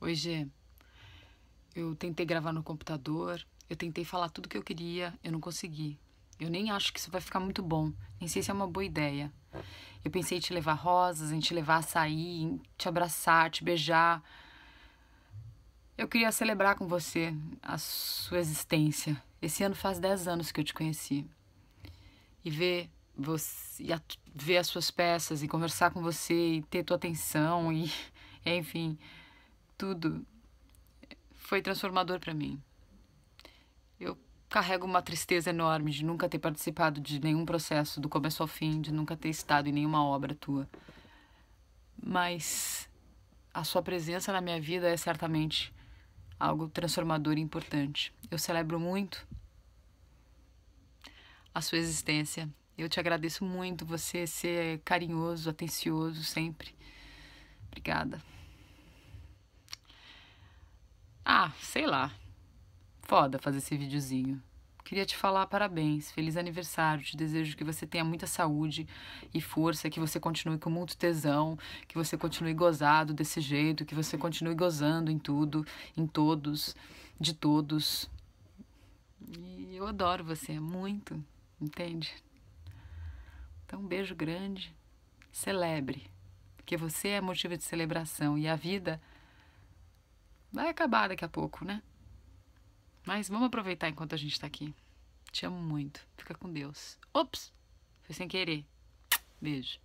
Oi, Gê. Eu tentei gravar no computador, eu tentei falar tudo que eu queria, eu não consegui. Eu nem acho que isso vai ficar muito bom, nem sei se é uma boa ideia. Eu pensei em te levar rosas, em te levar açaí, em te abraçar, te beijar. Eu queria celebrar com você a sua existência. Esse ano faz 10 anos que eu te conheci. E ver você, ver as suas peças e conversar com você e ter tua atenção e enfim, tudo foi transformador para mim. Eu carrego uma tristeza enorme de nunca ter participado de nenhum processo do começo ao fim, de nunca ter estado em nenhuma obra tua. Mas a sua presença na minha vida é certamente algo transformador e importante. Eu celebro muito a sua existência. Eu te agradeço muito você ser carinhoso, atencioso sempre. Obrigada. Ah, sei lá. Foda fazer esse videozinho. Queria te falar parabéns, feliz aniversário, te desejo que você tenha muita saúde e força, que você continue com muito tesão, que você continue gozado desse jeito, que você continue gozando em tudo, em todos, de todos. E eu adoro você muito, entende? Então, um beijo grande. Celebre, porque você é motivo de celebração e a vida Vai acabar daqui a pouco, né? Mas vamos aproveitar enquanto a gente tá aqui. Te amo muito. Fica com Deus. Ops! Foi sem querer. Beijo.